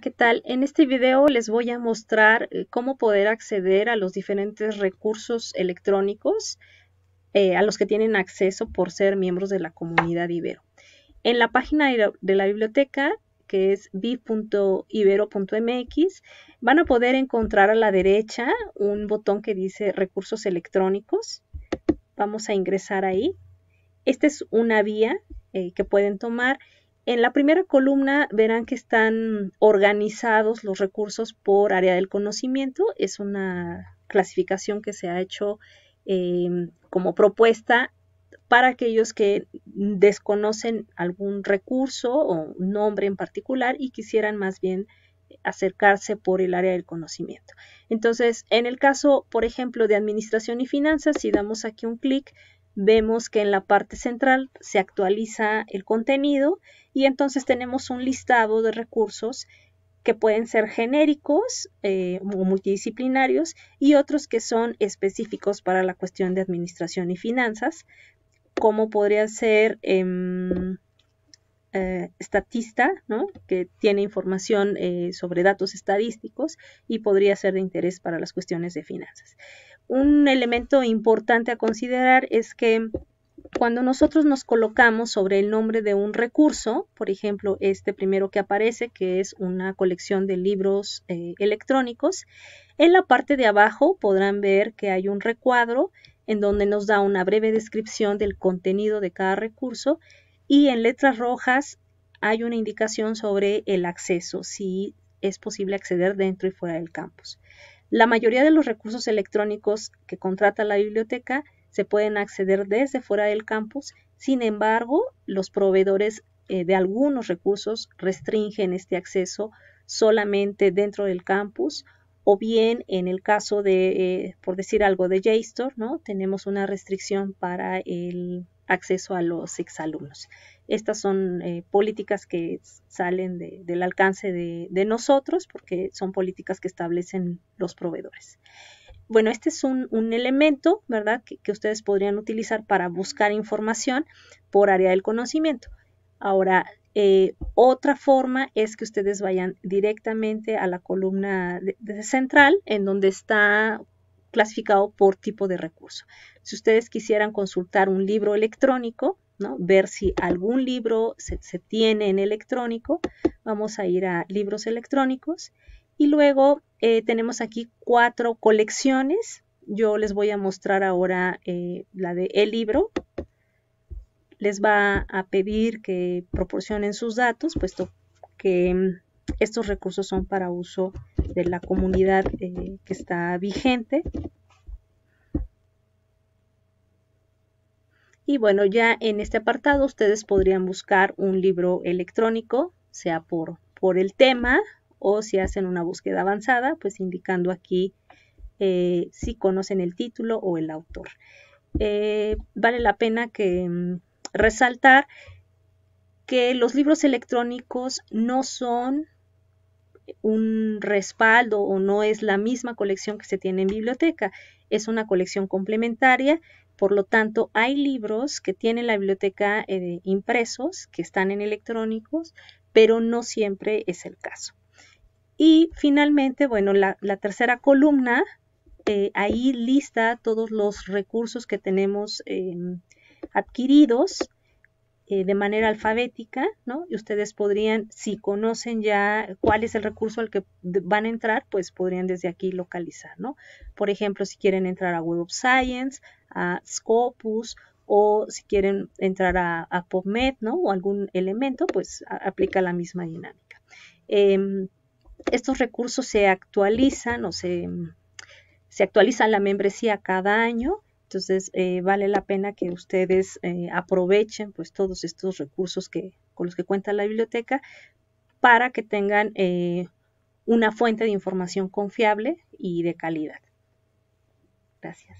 ¿Qué tal? En este video les voy a mostrar eh, cómo poder acceder a los diferentes recursos electrónicos eh, a los que tienen acceso por ser miembros de la comunidad Ibero. En la página de la biblioteca, que es bi.ibero.mx, van a poder encontrar a la derecha un botón que dice recursos electrónicos. Vamos a ingresar ahí. Esta es una vía eh, que pueden tomar en la primera columna verán que están organizados los recursos por área del conocimiento. Es una clasificación que se ha hecho em, como propuesta para aquellos que desconocen algún recurso o nombre en particular y quisieran más bien acercarse por el área del conocimiento. Entonces, en el caso, por ejemplo, de administración y finanzas, si damos aquí un clic, vemos que en la parte central se actualiza el contenido y entonces tenemos un listado de recursos que pueden ser genéricos eh, o multidisciplinarios y otros que son específicos para la cuestión de administración y finanzas, como podría ser... Em, eh, estatista, que tiene información eh, sobre datos estadísticos y podría ser de interés para las cuestiones de finanzas. Un elemento importante a considerar es que cuando nosotros nos colocamos sobre el nombre de un recurso, por ejemplo, este primero que aparece, que es una colección de libros eh, electrónicos, en la parte de abajo podrán ver que hay un recuadro en donde nos da una breve descripción del contenido de cada recurso y en letras rojas hay una indicación sobre el acceso, si es posible acceder dentro y fuera del campus. La mayoría de los recursos electrónicos que contrata la biblioteca se pueden acceder desde fuera del campus, sin embargo, los proveedores eh, de algunos recursos restringen este acceso solamente dentro del campus o bien en el caso de, eh, por decir algo, de JSTOR, ¿no? Tenemos una restricción para el acceso a los exalumnos. Estas son eh, políticas que salen del alcance de, nosotros porque son políticas que establecen los proveedores. Bueno, este es un, elemento, ¿verdad?, que, ustedes podrían utilizar para buscar información por área del conocimiento. Ahora, eh, otra forma es que ustedes vayan directamente a la columna central, en donde está clasificado por tipo de recurso. Si ustedes quisieran consultar un libro electrónico, ¿no? ver si algún libro se, tiene en electrónico, vamos a ir a libros electrónicos y luego eh, tenemos aquí cuatro colecciones. Yo les voy a mostrar ahora eh, la de el libro. Les va a pedir que proporcionen sus datos, puesto que mm, estos recursos son para uso de la comunidad eh, que está vigente. Y bueno, ya en este apartado ustedes podrían buscar un libro electrónico, sea por, por el tema o si hacen una búsqueda avanzada, pues indicando aquí eh, si conocen el título o el autor. Eh, vale la pena que mm, resaltar que los libros electrónicos no son un respaldo o no es la misma colección que se tiene en biblioteca, es una colección complementaria, por lo tanto hay libros que tiene la biblioteca eh, impresos, que están en electrónicos, pero no siempre es el caso. Y finalmente, bueno, la, tercera columna, eh, ahí lista todos los recursos que tenemos em, adquiridos eh, de manera alfabética, ¿no? Y ustedes podrían, si conocen ya cuál es el recurso al que van a entrar, pues podrían desde aquí localizar, ¿no? Por ejemplo, si quieren entrar a Web of Science, a Scopus, o si quieren entrar a, PubMed, ¿no? O algún elemento, pues aplica la misma dinámica. Em, estos recursos se actualizan o se, se actualizan la membresía cada año entonces, eh, vale la pena que ustedes eh, aprovechen pues todos estos recursos que, con los que cuenta la biblioteca para que tengan eh, una fuente de información confiable y de calidad. Gracias.